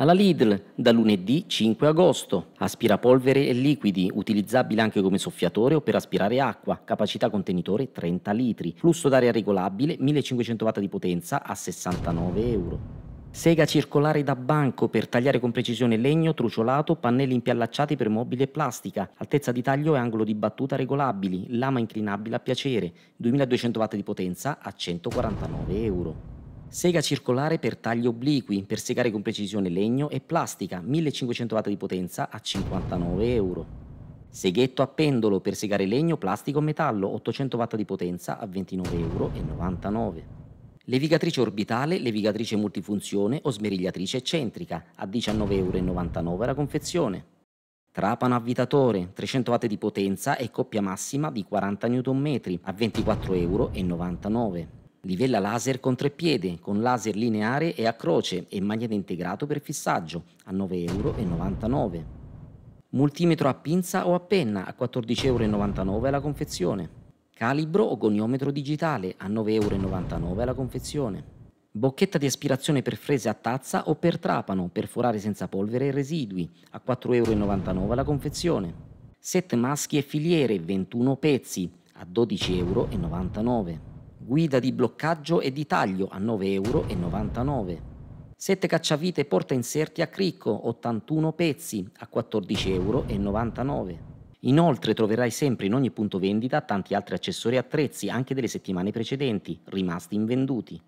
alla Lidl da lunedì 5 agosto. Aspirapolvere e liquidi, utilizzabile anche come soffiatore o per aspirare acqua, capacità contenitore 30 litri, flusso d'aria regolabile 1500 watt di potenza a 69 euro. Sega circolare da banco per tagliare con precisione legno, truciolato, pannelli impiallacciati per mobili e plastica, altezza di taglio e angolo di battuta regolabili, lama inclinabile a piacere, 2200 watt di potenza a 149 euro. Sega circolare per tagli obliqui, per segare con precisione legno e plastica, 1500 watt di potenza a 59 euro. Seghetto a pendolo per segare legno, plastica o metallo, 800 watt di potenza a 29,99 euro. Levigatrice orbitale, levigatrice multifunzione o smerigliatrice eccentrica, a 19,99 euro la confezione. Trapano avvitatore, 300 watt di potenza e coppia massima di 40 Nm, a 24,99 euro. Livella laser con tre piedi, con laser lineare e a croce e magnete integrato per fissaggio a 9,99 euro. Multimetro a pinza o a penna a 14,99 euro alla confezione. Calibro o goniometro digitale a 9,99 euro alla confezione. Bocchetta di aspirazione per frese a tazza o per trapano per forare senza polvere e residui a 4,99 euro alla confezione. Set maschi e filiere 21 pezzi a 12,99 euro guida di bloccaggio e di taglio a 9,99 euro. 7 cacciavite porta inserti a cricco, 81 pezzi a 14,99 euro. Inoltre troverai sempre in ogni punto vendita tanti altri accessori e attrezzi, anche delle settimane precedenti, rimasti invenduti.